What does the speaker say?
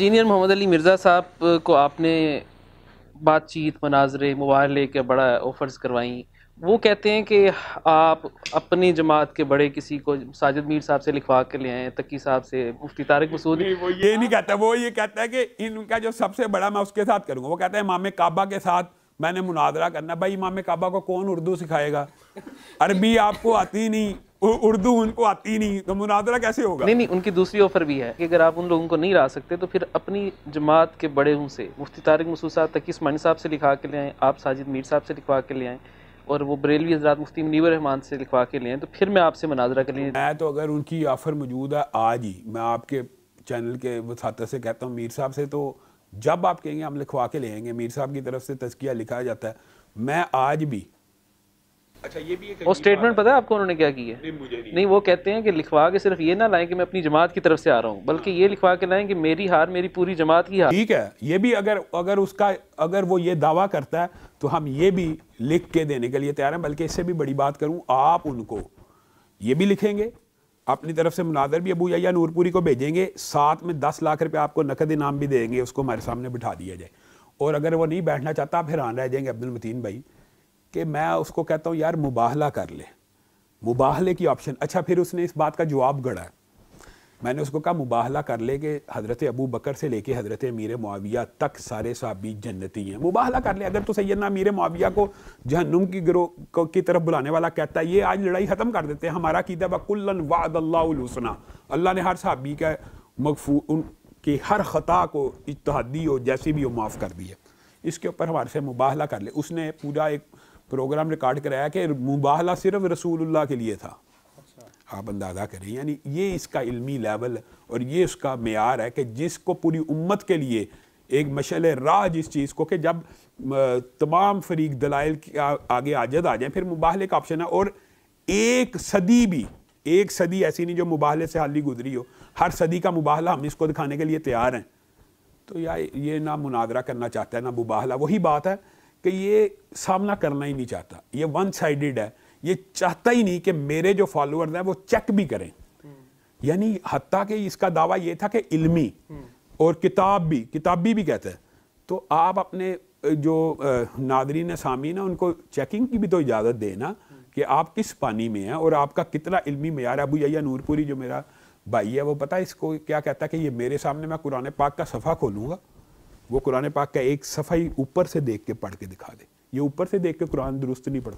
engineer Mohammad Ali Mirza साहब को आपने बातचीत मनाजरे मुबाहले के बड़ा ऑफर्स करवाई वो कहते हैं कि आप अपनी जमात के बड़े किसी को साजिद मीर साहब से लिखवा के ले आए तकी साहब से मुफ्ती तारक मसूद वो ये नहीं कहता वो ये कहता है कि इनका जो सबसे बड़ा मैं उसके साथ करूँगा वो कहता है मामे काबा के साथ मैंने मुनादरा करना भाई इमाम काबा को कौन उर्दू सिखाएगा अरबी आपको आती नहीं उर्दू उनको आती नहीं तो मुनादरा कैसे होगा नहीं नहीं उनकी दूसरी ऑफर भी है कि अगर आप उन लोगों को नहीं ला सकते तो फिर अपनी जमात के बड़े हूँ से मुफ्ती तारिक मसूद साहब तक साहब से लिखा के ले आएँ आप साजिद मीर साहब से लिखवा के ले आएँ और वो बरेलवी हजरात मुफ्ती मुनीवर रहमान से लिखवा के ले आएँ तो फिर मैं आपसे मुनाजरा कर लिया मैं तो अगर उनकी ऑफ़र मौजूद है आज ही मैं आपके चैनल के वसाते से कहता हूँ मीर साहब से तो जब आप कहेंगे हम लिखवा के लेंगे मीर साहब की तरफ से तस्किया लिखा जाता है मैं आज भी अच्छा ये भी एक वो स्टेटमेंट पता है आपको उन्होंने क्या किया नहीं, मुझे नहीं।, नहीं वो कहते हैं कि लिखवा के सिर्फ ये ना लाएं कि मैं अपनी जमात की तरफ से आ रहा हूँ बल्कि ये लिखवा के लाएं कि मेरी हार मेरी पूरी जमात की हार ठीक है ये भी अगर अगर उसका अगर वो ये दावा करता है तो हम ये भी लिख के देने के लिए तैयार हैं बल्कि इससे भी बड़ी बात करूँ आप उनको ये भी लिखेंगे अपनी तरफ से मुनादर भी अबू या नूरपुरी को भेजेंगे साथ में दस लाख रुपये आपको नकद इनाम भी देंगे उसको हमारे सामने बिठा दिया जाए और अगर वो नहीं बैठना चाहता आप हैरान रह जाएंगे अब्दुल मतीन भाई कि मैं उसको कहता हूँ यार मुबाहला कर ले मुबाहले की ऑप्शन अच्छा फिर उसने इस बात का जवाब गढ़ा मैंने उसको कहा मुबाहला कर ले कि हज़रत अबू बकर से लेके हज़रत मीर मुआविया तक सारे सहाबी जन्नती हैं मुबाहला कर ले अगर तो सैदना मीर मुआविया को जहनुम की गिरोह की तरफ बुलाने वाला कहता है ये आज लड़ाई ख़त्म कर देते हैं हमारा कीदा बकुल्लन वादल्लासना अल्लाह ने हर सहाबी का मकफू उनकी हर ख़ता को इतहादी हो जैसी भी हो माफ़ कर दी है इसके ऊपर हमारे से मुबाहला कर ले उसने पूरा एक प्रोग्राम रिकॉर्ड कराया कि मुबाहला सिर्फ रसूल के लिए था आप अंदाज़ा करें यानी ये इसका इलमी लेवल और ये उसका मैार है कि जिसको पूरी उम्मत के लिए एक मशल राज इस चीज़ को कि जब तमाम फरीक दलाइल आगे आजद आ जाए फिर मुबाहले का ऑप्शन है और एक सदी भी एक सदी ऐसी नहीं जो मुबाहले से हाली गुजरी हो हर सदी का मुबाहला हम इसको दिखाने के लिए तैयार हैं तो या ये ना मुनादरा करना चाहता है ना मुबाहला वही बात है कि ये सामना करना ही नहीं चाहता ये वन साइडेड है ये चाहता ही नहीं कि मेरे जो फॉलोअर्स हैं वो चेक भी करें यानी हती कि इसका दावा ये था कि इल्मी और किताब भी किताबी भी कहते हैं तो आप अपने जो नादरीन सामी ना उनको चेकिंग की भी तो इजाज़त देना कि आप किस पानी में हैं और आपका कितना इल्मी मैार अबू या नूरपुरी जो मेरा भाई है वो पता है इसको क्या कहता है कि ये मेरे सामने मैं कुरान पाक का सफ़ा खोलूँगा वो कुरान पाक का एक सफ़ा ही ऊपर से देख के पढ़ के दिखा दे ये ऊपर से देख के कुरान दुरुस्त नहीं पढ़ता